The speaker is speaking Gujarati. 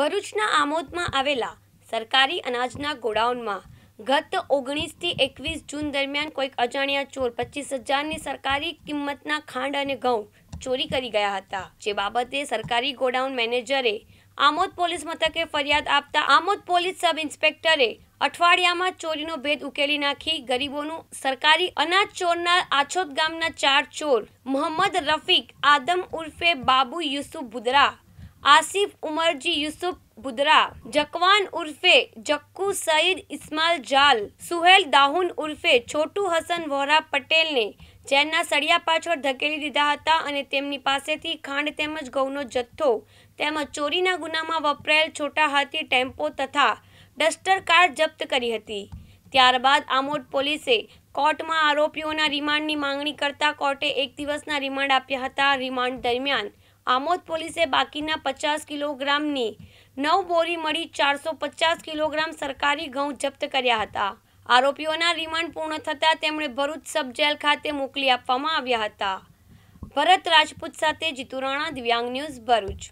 ભરૂચના આમોદમાં આવેલા સરકારી અનાજના ગોડાઉનમાં ગત ઓગણીસથી એકવીસ જૂન દરમિયાન કોઈક અજાણ્યા ચોર પચીસ હજારની સરકારી કિંમતના ખાંડ અને ઘઉં ચોરી કરી ગયા હતા જે બાબતે સરકારી ગોડાઉન મેનેજરે આમોદ પોલીસ મથકે ફરિયાદ આપતા આમોદ પોલીસ સબ ઇન્સ્પેક્ટરે અઠવાડિયામાં ચોરીનો ભેદ ઉકેલી નાખી ગરીબોનું સરકારી અનાજ ચોરના આછોદ ગામના ચાર ચોર મોહમ્મદ રફીક આદમ ઉર્ફે બાબુ યુસુફ બુદરા આસિફ ઉમરજી યુસુફ બુદરા જકવાન ઉર્ફે જક્કુ સઈદ ઇસ્માલ જાલ સુહેલ દાહુન ઉર્ફે છોટુ હસન વોરા પટેલને જેલના સળિયા પાછળ ધકેલી દીધા હતા અને તેમની પાસેથી ખાંડ તેમજ ઘઉંનો જથ્થો તેમજ ચોરીના ગુનામાં વપરાયેલ છોટા હાથી ટેમ્પો તથા ડસ્ટર કાર જપ્ત કરી હતી ત્યારબાદ આમોદ પોલીસે કોર્ટમાં આરોપીઓના રિમાન્ડની માંગણી કરતા કોર્ટે એક દિવસના રિમાન્ડ આપ્યા હતા રિમાન્ડ દરમિયાન આમોદ પોલીસે બાકીના પચાસ કિલોગ્રામની નવ બોરી મળી ચારસો પચાસ કિલોગ્રામ સરકારી ઘઉં જપ્ત કર્યા હતા આરોપીઓના રિમાન્ડ પૂર્ણ થતાં તેમણે ભરૂચ સબ જેલ ખાતે મોકલી આપવામાં આવ્યા હતા ભરત રાજપૂત સાથે જીતુ રાણા દિવ્યાંગ ન્યૂઝ ભરૂચ